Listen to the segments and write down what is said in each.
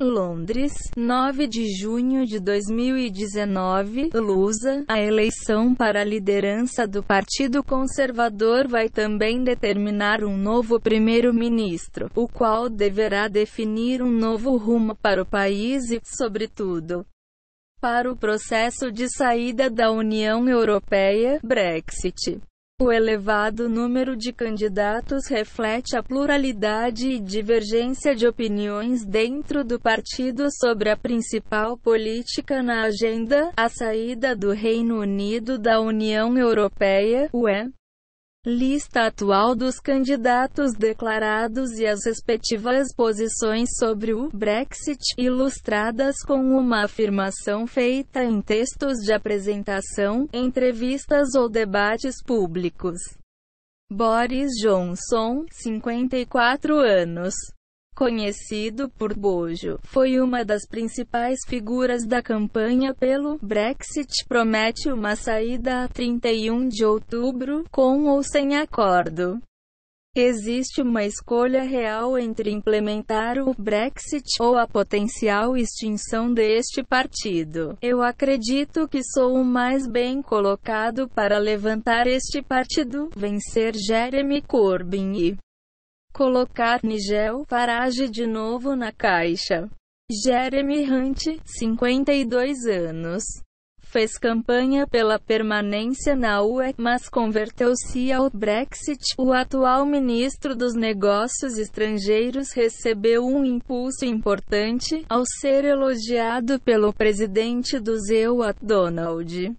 Londres, 9 de junho de 2019, Lusa, a eleição para a liderança do Partido Conservador vai também determinar um novo primeiro-ministro, o qual deverá definir um novo rumo para o país e, sobretudo, para o processo de saída da União Europeia, Brexit. O elevado número de candidatos reflete a pluralidade e divergência de opiniões dentro do partido sobre a principal política na agenda, a saída do Reino Unido da União Europeia, UE. Lista atual dos candidatos declarados e as respectivas posições sobre o Brexit, ilustradas com uma afirmação feita em textos de apresentação, entrevistas ou debates públicos. Boris Johnson, 54 anos, conhecido por Bojo, foi uma das principais figuras da campanha pelo Brexit. Promete uma saída a 31 de outubro, com ou sem acordo. Existe uma escolha real entre implementar o Brexit ou a potencial extinção deste partido. Eu acredito que sou o mais bem colocado para levantar este partido, vencer Jeremy Corbyn e Colocar Nigel Farage de novo na caixa. Jeremy Hunt, 52 anos, fez campanha pela permanência na UE, mas converteu-se ao Brexit. O atual ministro dos Negócios Estrangeiros recebeu um impulso importante ao ser elogiado pelo presidente do EUA, Donald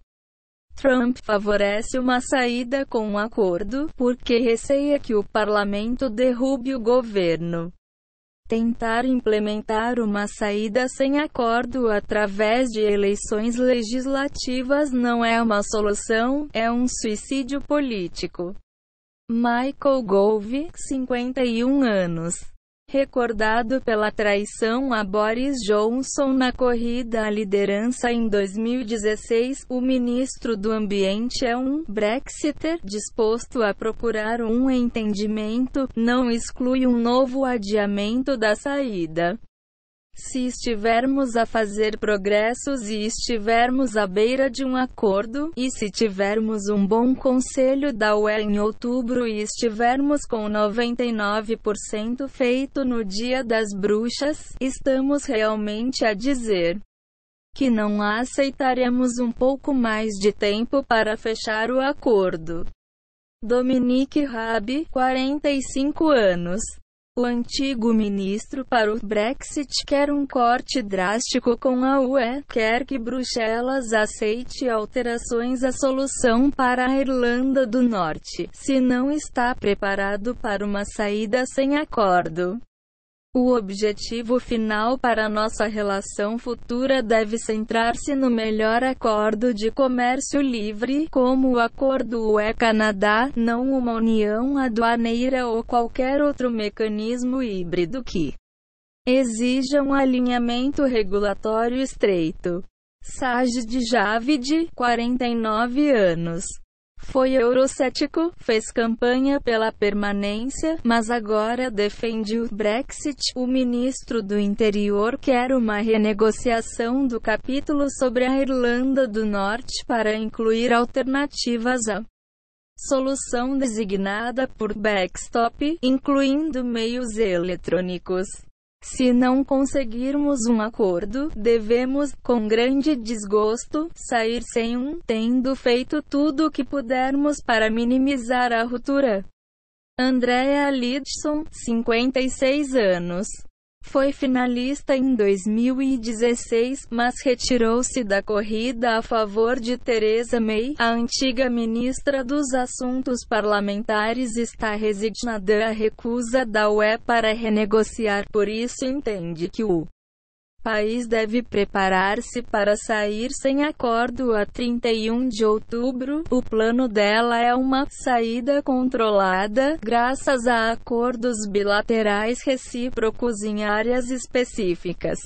Trump favorece uma saída com um acordo, porque receia que o parlamento derrube o governo. Tentar implementar uma saída sem acordo através de eleições legislativas não é uma solução, é um suicídio político. Michael Gove, 51 anos recordado pela traição a Boris Johnson na corrida à liderança em 2016, o ministro do Ambiente é um Brexiter disposto a procurar um entendimento, não exclui um novo adiamento da saída. Se estivermos a fazer progressos e estivermos à beira de um acordo, e se tivermos um bom conselho da UE em outubro e estivermos com 99% feito no Dia das Bruxas, estamos realmente a dizer que não aceitaremos um pouco mais de tempo para fechar o acordo. Dominique Rabi, 45 anos o antigo ministro para o Brexit quer um corte drástico com a UE, quer que Bruxelas aceite alterações à solução para a Irlanda do Norte, se não está preparado para uma saída sem acordo. O objetivo final para nossa relação futura deve centrar-se no melhor acordo de comércio livre, como o acordo ue Canadá, não uma união aduaneira ou qualquer outro mecanismo híbrido que exija um alinhamento regulatório estreito. Sage de 49 anos. Foi eurocético, fez campanha pela permanência, mas agora defende o Brexit. O ministro do Interior quer uma renegociação do capítulo sobre a Irlanda do Norte para incluir alternativas à solução designada por backstop, incluindo meios eletrônicos. Se não conseguirmos um acordo, devemos, com grande desgosto, sair sem um, tendo feito tudo o que pudermos para minimizar a ruptura. Andrea Lidson, 56 anos. Foi finalista em 2016, mas retirou-se da corrida a favor de Theresa May, a antiga ministra dos Assuntos Parlamentares está resignada à recusa da UE para renegociar, por isso entende que o País deve preparar-se para sair sem acordo a 31 de outubro. O plano dela é uma saída controlada, graças a acordos bilaterais recíprocos em áreas específicas.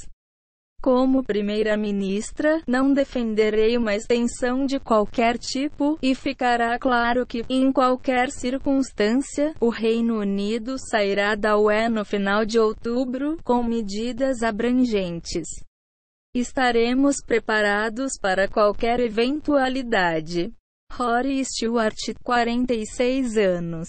Como primeira-ministra, não defenderei uma extensão de qualquer tipo, e ficará claro que, em qualquer circunstância, o Reino Unido sairá da UE no final de outubro, com medidas abrangentes. Estaremos preparados para qualquer eventualidade. Rory Stewart, 46 anos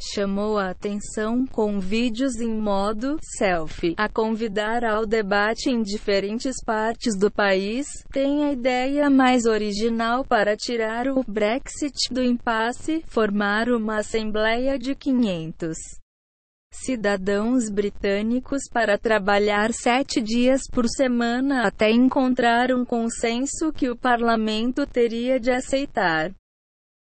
chamou a atenção com vídeos em modo selfie, a convidar ao debate em diferentes partes do país, tem a ideia mais original para tirar o Brexit do impasse, formar uma assembleia de 500 cidadãos britânicos para trabalhar sete dias por semana até encontrar um consenso que o parlamento teria de aceitar.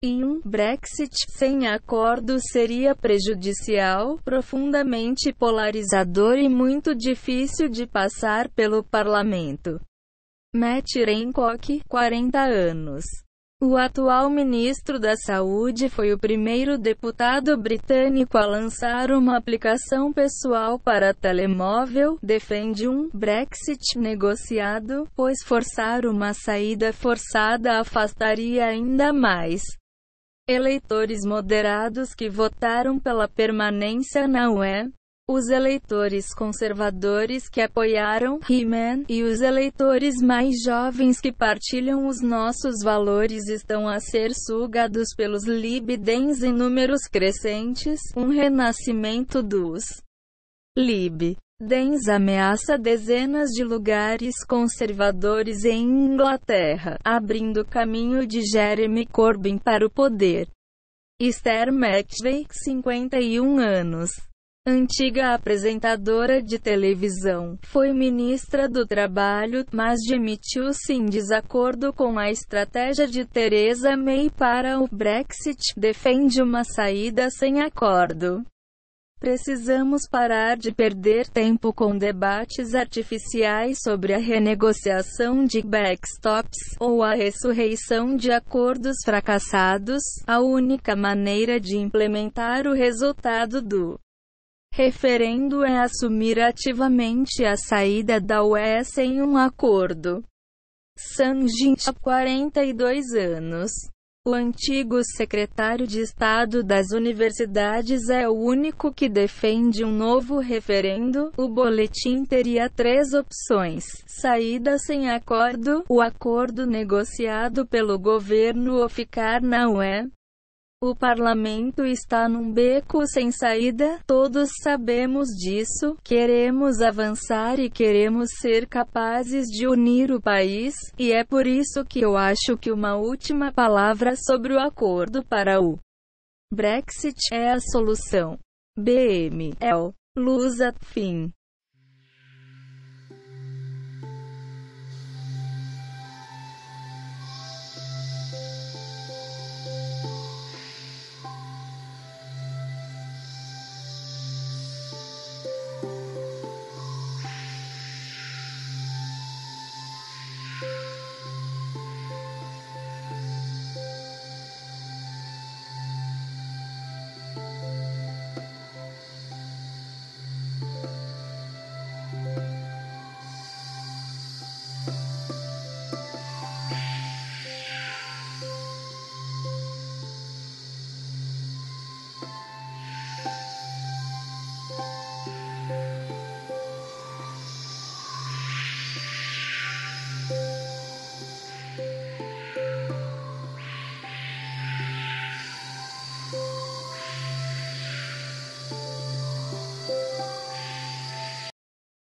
E um Brexit sem acordo seria prejudicial, profundamente polarizador e muito difícil de passar pelo parlamento. Matt Hancock, 40 anos. O atual ministro da Saúde foi o primeiro deputado britânico a lançar uma aplicação pessoal para telemóvel. Defende um Brexit negociado, pois forçar uma saída forçada afastaria ainda mais Eleitores moderados que votaram pela permanência na UE, os eleitores conservadores que apoiaram He-Man e os eleitores mais jovens que partilham os nossos valores estão a ser sugados pelos libidens em números crescentes, um renascimento dos lib Dens ameaça dezenas de lugares conservadores em Inglaterra, abrindo caminho de Jeremy Corbyn para o poder. Esther McVeigh, 51 anos, antiga apresentadora de televisão, foi ministra do Trabalho, mas demitiu-se em desacordo com a estratégia de Theresa May para o Brexit, defende uma saída sem acordo. Precisamos parar de perder tempo com debates artificiais sobre a renegociação de backstops ou a ressurreição de acordos fracassados. A única maneira de implementar o resultado do referendo é assumir ativamente a saída da UE sem um acordo. Sanjin, 42 anos. O antigo secretário de Estado das Universidades é o único que defende um novo referendo. O boletim teria três opções: saída sem acordo, o acordo negociado pelo governo ou ficar na UE. O parlamento está num beco sem saída, todos sabemos disso. Queremos avançar e queremos ser capazes de unir o país, e é por isso que eu acho que uma última palavra sobre o acordo para o Brexit é a solução. BML Lusa, fim.